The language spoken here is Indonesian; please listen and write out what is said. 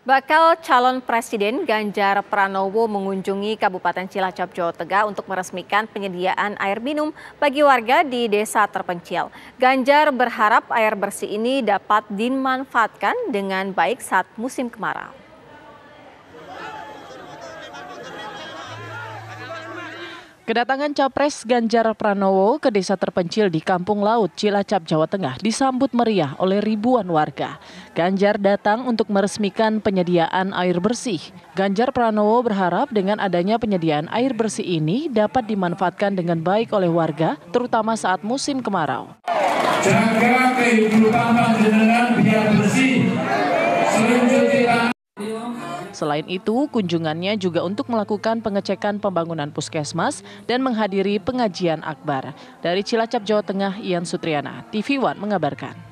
Bakal calon Presiden Ganjar Pranowo mengunjungi Kabupaten Cilacap, Jawa Tengah untuk meresmikan penyediaan air minum bagi warga di desa terpencil. Ganjar berharap air bersih ini dapat dimanfaatkan dengan baik saat musim kemarau. Kedatangan Capres Ganjar Pranowo ke desa terpencil di Kampung Laut Cilacap, Jawa Tengah disambut meriah oleh ribuan warga. Ganjar datang untuk meresmikan penyediaan air bersih. Ganjar Pranowo berharap dengan adanya penyediaan air bersih ini dapat dimanfaatkan dengan baik oleh warga, terutama saat musim kemarau. Jaga kehidupan biar bersih. Sering Selain itu, kunjungannya juga untuk melakukan pengecekan pembangunan puskesmas dan menghadiri pengajian akbar. Dari Cilacap, Jawa Tengah, Ian Sutriana, TV One mengabarkan.